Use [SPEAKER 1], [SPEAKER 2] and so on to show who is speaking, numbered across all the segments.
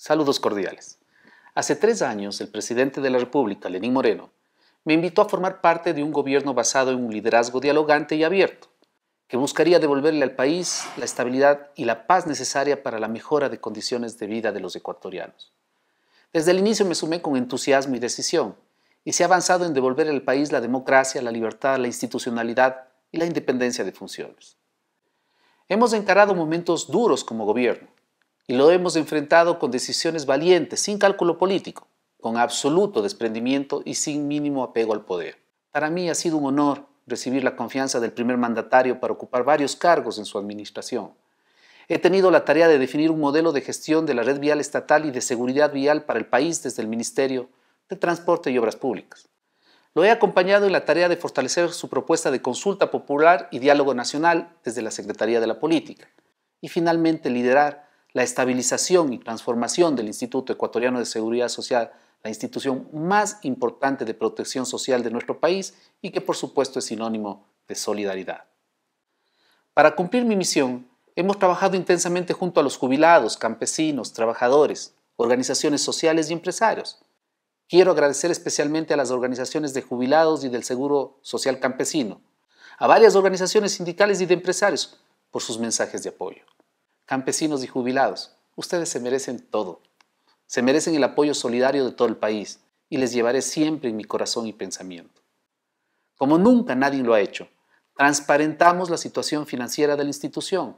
[SPEAKER 1] Saludos cordiales. Hace tres años, el presidente de la República, Lenín Moreno, me invitó a formar parte de un gobierno basado en un liderazgo dialogante y abierto, que buscaría devolverle al país la estabilidad y la paz necesaria para la mejora de condiciones de vida de los ecuatorianos. Desde el inicio me sumé con entusiasmo y decisión, y se ha avanzado en devolver al país la democracia, la libertad, la institucionalidad y la independencia de funciones. Hemos encarado momentos duros como gobierno, y lo hemos enfrentado con decisiones valientes, sin cálculo político, con absoluto desprendimiento y sin mínimo apego al poder. Para mí ha sido un honor recibir la confianza del primer mandatario para ocupar varios cargos en su administración. He tenido la tarea de definir un modelo de gestión de la red vial estatal y de seguridad vial para el país desde el Ministerio de Transporte y Obras Públicas. Lo he acompañado en la tarea de fortalecer su propuesta de consulta popular y diálogo nacional desde la Secretaría de la Política. Y finalmente liderar la estabilización y transformación del Instituto Ecuatoriano de Seguridad Social, la institución más importante de protección social de nuestro país y que por supuesto es sinónimo de solidaridad. Para cumplir mi misión, hemos trabajado intensamente junto a los jubilados, campesinos, trabajadores, organizaciones sociales y empresarios. Quiero agradecer especialmente a las organizaciones de jubilados y del Seguro Social Campesino, a varias organizaciones sindicales y de empresarios por sus mensajes de apoyo campesinos y jubilados, ustedes se merecen todo. Se merecen el apoyo solidario de todo el país y les llevaré siempre en mi corazón y pensamiento. Como nunca nadie lo ha hecho, transparentamos la situación financiera de la institución.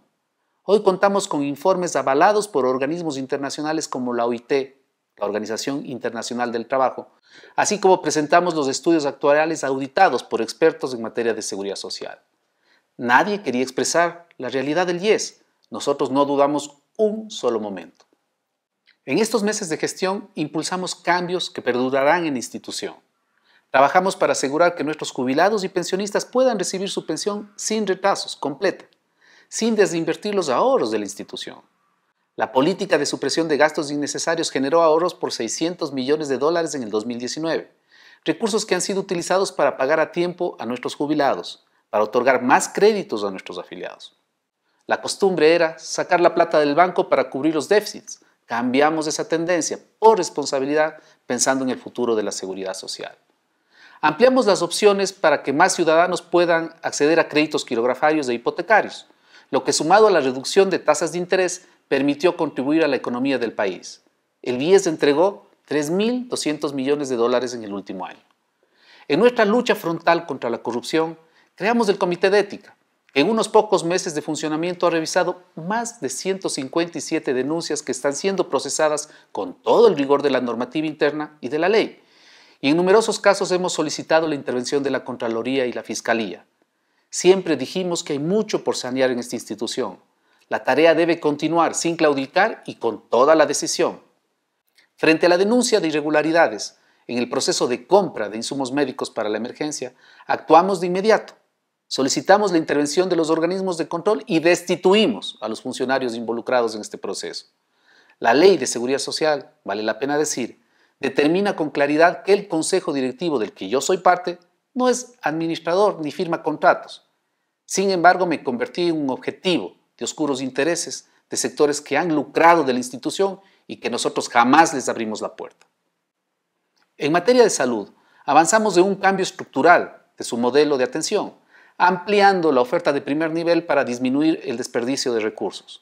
[SPEAKER 1] Hoy contamos con informes avalados por organismos internacionales como la OIT, la Organización Internacional del Trabajo, así como presentamos los estudios actuales auditados por expertos en materia de seguridad social. Nadie quería expresar la realidad del IES, nosotros no dudamos un solo momento. En estos meses de gestión impulsamos cambios que perdurarán en la institución. Trabajamos para asegurar que nuestros jubilados y pensionistas puedan recibir su pensión sin retrasos, completa, sin desinvertir los ahorros de la institución. La política de supresión de gastos innecesarios generó ahorros por 600 millones de dólares en el 2019, recursos que han sido utilizados para pagar a tiempo a nuestros jubilados, para otorgar más créditos a nuestros afiliados. La costumbre era sacar la plata del banco para cubrir los déficits. Cambiamos esa tendencia por responsabilidad pensando en el futuro de la seguridad social. Ampliamos las opciones para que más ciudadanos puedan acceder a créditos quirografarios e hipotecarios, lo que sumado a la reducción de tasas de interés permitió contribuir a la economía del país. El BIES entregó 3.200 millones de dólares en el último año. En nuestra lucha frontal contra la corrupción, creamos el Comité de Ética, en unos pocos meses de funcionamiento ha revisado más de 157 denuncias que están siendo procesadas con todo el rigor de la normativa interna y de la ley. Y en numerosos casos hemos solicitado la intervención de la Contraloría y la Fiscalía. Siempre dijimos que hay mucho por sanear en esta institución. La tarea debe continuar sin claudicar y con toda la decisión. Frente a la denuncia de irregularidades en el proceso de compra de insumos médicos para la emergencia, actuamos de inmediato solicitamos la intervención de los organismos de control y destituimos a los funcionarios involucrados en este proceso. La ley de seguridad social, vale la pena decir, determina con claridad que el Consejo Directivo del que yo soy parte no es administrador ni firma contratos. Sin embargo, me convertí en un objetivo de oscuros intereses de sectores que han lucrado de la institución y que nosotros jamás les abrimos la puerta. En materia de salud, avanzamos de un cambio estructural de su modelo de atención, ampliando la oferta de primer nivel para disminuir el desperdicio de recursos.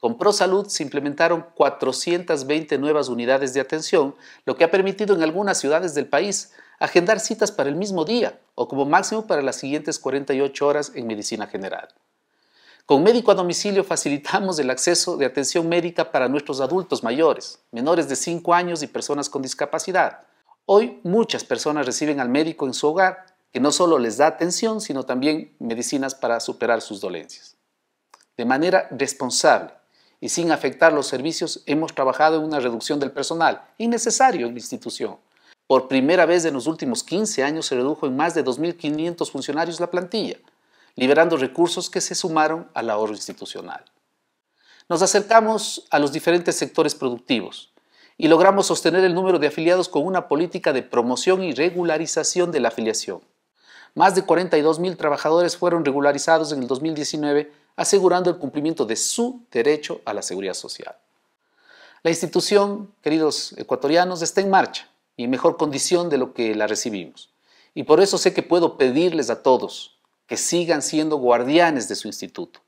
[SPEAKER 1] Con ProSalud se implementaron 420 nuevas unidades de atención, lo que ha permitido en algunas ciudades del país agendar citas para el mismo día o como máximo para las siguientes 48 horas en medicina general. Con médico a domicilio facilitamos el acceso de atención médica para nuestros adultos mayores, menores de 5 años y personas con discapacidad. Hoy muchas personas reciben al médico en su hogar que no solo les da atención, sino también medicinas para superar sus dolencias. De manera responsable y sin afectar los servicios, hemos trabajado en una reducción del personal, innecesario en la institución. Por primera vez en los últimos 15 años se redujo en más de 2.500 funcionarios la plantilla, liberando recursos que se sumaron al ahorro institucional. Nos acercamos a los diferentes sectores productivos y logramos sostener el número de afiliados con una política de promoción y regularización de la afiliación. Más de 42 mil trabajadores fueron regularizados en el 2019, asegurando el cumplimiento de su derecho a la seguridad social. La institución, queridos ecuatorianos, está en marcha y en mejor condición de lo que la recibimos. Y por eso sé que puedo pedirles a todos que sigan siendo guardianes de su instituto.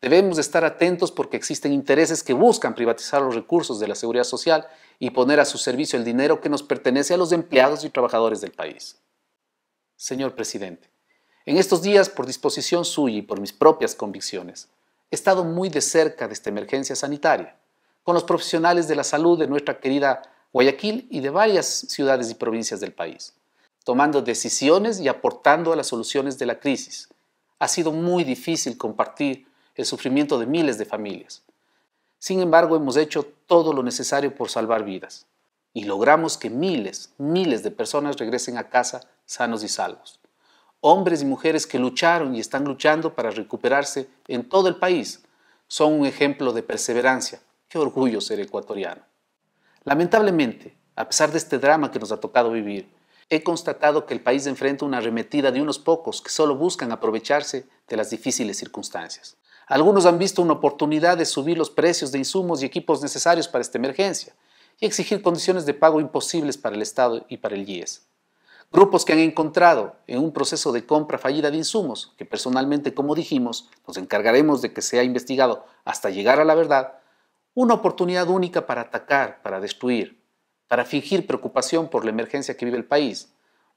[SPEAKER 1] Debemos estar atentos porque existen intereses que buscan privatizar los recursos de la seguridad social y poner a su servicio el dinero que nos pertenece a los empleados y trabajadores del país. Señor presidente, en estos días, por disposición suya y por mis propias convicciones, he estado muy de cerca de esta emergencia sanitaria, con los profesionales de la salud de nuestra querida Guayaquil y de varias ciudades y provincias del país, tomando decisiones y aportando a las soluciones de la crisis. Ha sido muy difícil compartir el sufrimiento de miles de familias. Sin embargo, hemos hecho todo lo necesario por salvar vidas y logramos que miles, miles de personas regresen a casa sanos y salvos. Hombres y mujeres que lucharon y están luchando para recuperarse en todo el país son un ejemplo de perseverancia. Qué orgullo ser ecuatoriano. Lamentablemente, a pesar de este drama que nos ha tocado vivir, he constatado que el país enfrenta una arremetida de unos pocos que solo buscan aprovecharse de las difíciles circunstancias. Algunos han visto una oportunidad de subir los precios de insumos y equipos necesarios para esta emergencia y exigir condiciones de pago imposibles para el Estado y para el IES. Grupos que han encontrado en un proceso de compra fallida de insumos, que personalmente, como dijimos, nos encargaremos de que sea investigado hasta llegar a la verdad, una oportunidad única para atacar, para destruir, para fingir preocupación por la emergencia que vive el país,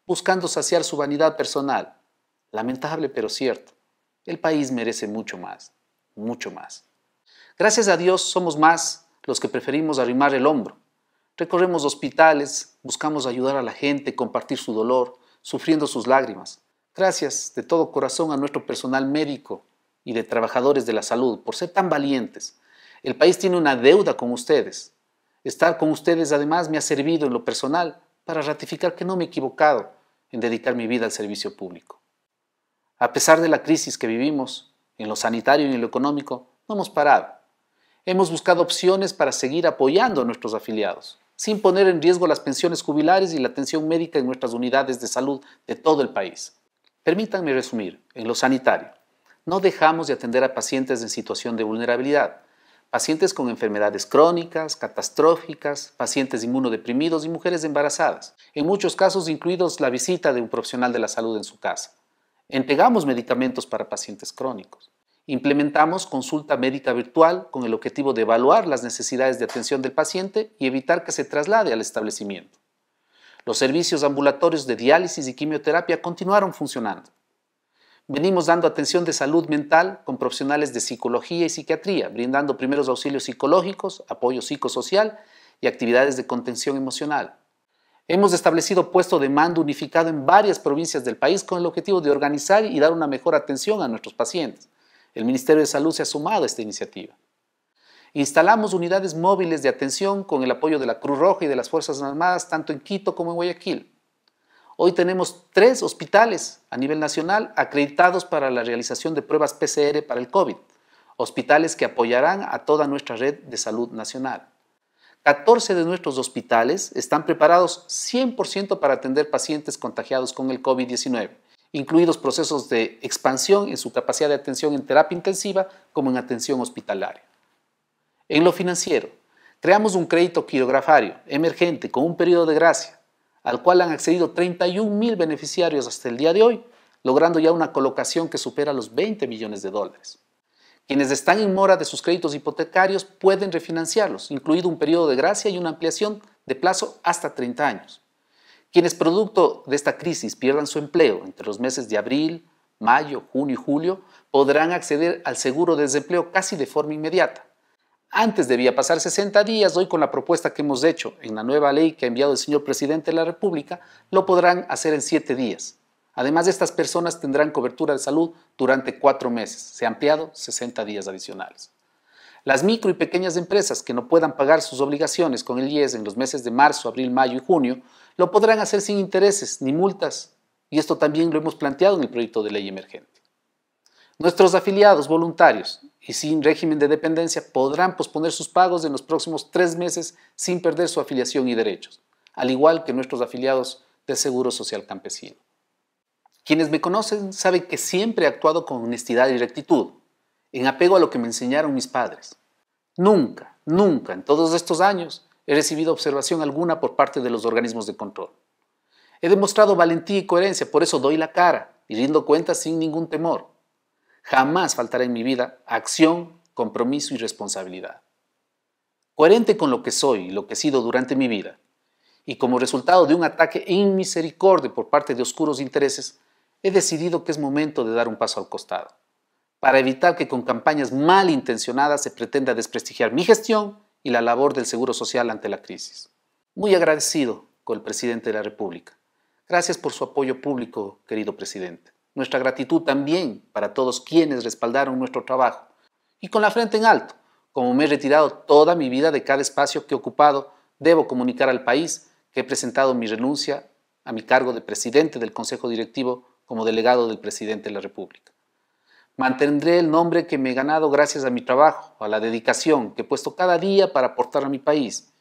[SPEAKER 1] buscando saciar su vanidad personal. Lamentable pero cierto, el país merece mucho más, mucho más. Gracias a Dios somos más los que preferimos arrimar el hombro, Recorremos hospitales, buscamos ayudar a la gente, compartir su dolor, sufriendo sus lágrimas. Gracias de todo corazón a nuestro personal médico y de trabajadores de la salud por ser tan valientes. El país tiene una deuda con ustedes. Estar con ustedes además me ha servido en lo personal para ratificar que no me he equivocado en dedicar mi vida al servicio público. A pesar de la crisis que vivimos, en lo sanitario y en lo económico, no hemos parado. Hemos buscado opciones para seguir apoyando a nuestros afiliados sin poner en riesgo las pensiones jubilares y la atención médica en nuestras unidades de salud de todo el país. Permítanme resumir, en lo sanitario, no dejamos de atender a pacientes en situación de vulnerabilidad, pacientes con enfermedades crónicas, catastróficas, pacientes inmunodeprimidos y mujeres embarazadas, en muchos casos incluidos la visita de un profesional de la salud en su casa. Entregamos medicamentos para pacientes crónicos. Implementamos consulta médica virtual con el objetivo de evaluar las necesidades de atención del paciente y evitar que se traslade al establecimiento. Los servicios ambulatorios de diálisis y quimioterapia continuaron funcionando. Venimos dando atención de salud mental con profesionales de psicología y psiquiatría, brindando primeros auxilios psicológicos, apoyo psicosocial y actividades de contención emocional. Hemos establecido puesto de mando unificado en varias provincias del país con el objetivo de organizar y dar una mejor atención a nuestros pacientes. El Ministerio de Salud se ha sumado a esta iniciativa. Instalamos unidades móviles de atención con el apoyo de la Cruz Roja y de las Fuerzas Armadas, tanto en Quito como en Guayaquil. Hoy tenemos tres hospitales a nivel nacional acreditados para la realización de pruebas PCR para el COVID, hospitales que apoyarán a toda nuestra red de salud nacional. 14 de nuestros hospitales están preparados 100% para atender pacientes contagiados con el COVID-19 incluidos procesos de expansión en su capacidad de atención en terapia intensiva como en atención hospitalaria. En lo financiero, creamos un crédito quirografario emergente con un periodo de gracia, al cual han accedido mil beneficiarios hasta el día de hoy, logrando ya una colocación que supera los 20 millones de dólares. Quienes están en mora de sus créditos hipotecarios pueden refinanciarlos, incluido un periodo de gracia y una ampliación de plazo hasta 30 años. Quienes producto de esta crisis pierdan su empleo entre los meses de abril, mayo, junio y julio, podrán acceder al seguro de desempleo casi de forma inmediata. Antes debía pasar 60 días, hoy con la propuesta que hemos hecho en la nueva ley que ha enviado el señor presidente de la República, lo podrán hacer en 7 días. Además, estas personas tendrán cobertura de salud durante 4 meses. Se ha ampliado 60 días adicionales. Las micro y pequeñas empresas que no puedan pagar sus obligaciones con el IES en los meses de marzo, abril, mayo y junio lo podrán hacer sin intereses ni multas. Y esto también lo hemos planteado en el proyecto de ley emergente. Nuestros afiliados voluntarios y sin régimen de dependencia podrán posponer sus pagos en los próximos tres meses sin perder su afiliación y derechos, al igual que nuestros afiliados de Seguro Social Campesino. Quienes me conocen saben que siempre he actuado con honestidad y rectitud, en apego a lo que me enseñaron mis padres. Nunca, nunca en todos estos años he recibido observación alguna por parte de los organismos de control. He demostrado valentía y coherencia, por eso doy la cara y rindo cuentas sin ningún temor. Jamás faltará en mi vida acción, compromiso y responsabilidad. Coherente con lo que soy y lo que he sido durante mi vida, y como resultado de un ataque inmisericorde por parte de oscuros intereses, he decidido que es momento de dar un paso al costado para evitar que con campañas malintencionadas se pretenda desprestigiar mi gestión y la labor del Seguro Social ante la crisis. Muy agradecido con el presidente de la República. Gracias por su apoyo público, querido presidente. Nuestra gratitud también para todos quienes respaldaron nuestro trabajo. Y con la frente en alto, como me he retirado toda mi vida de cada espacio que he ocupado, debo comunicar al país que he presentado mi renuncia a mi cargo de presidente del Consejo Directivo como delegado del presidente de la República. Mantendré el nombre que me he ganado gracias a mi trabajo, a la dedicación que he puesto cada día para aportar a mi país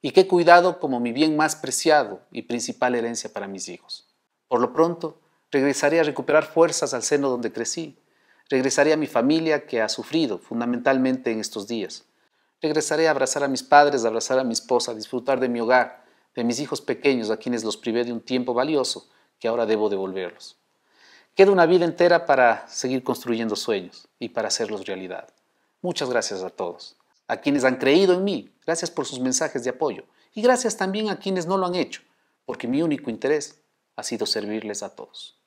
[SPEAKER 1] y que he cuidado como mi bien más preciado y principal herencia para mis hijos. Por lo pronto, regresaré a recuperar fuerzas al seno donde crecí. Regresaré a mi familia que ha sufrido fundamentalmente en estos días. Regresaré a abrazar a mis padres, a abrazar a mi esposa, a disfrutar de mi hogar, de mis hijos pequeños a quienes los privé de un tiempo valioso que ahora debo devolverlos. Queda una vida entera para seguir construyendo sueños y para hacerlos realidad. Muchas gracias a todos, a quienes han creído en mí, gracias por sus mensajes de apoyo y gracias también a quienes no lo han hecho, porque mi único interés ha sido servirles a todos.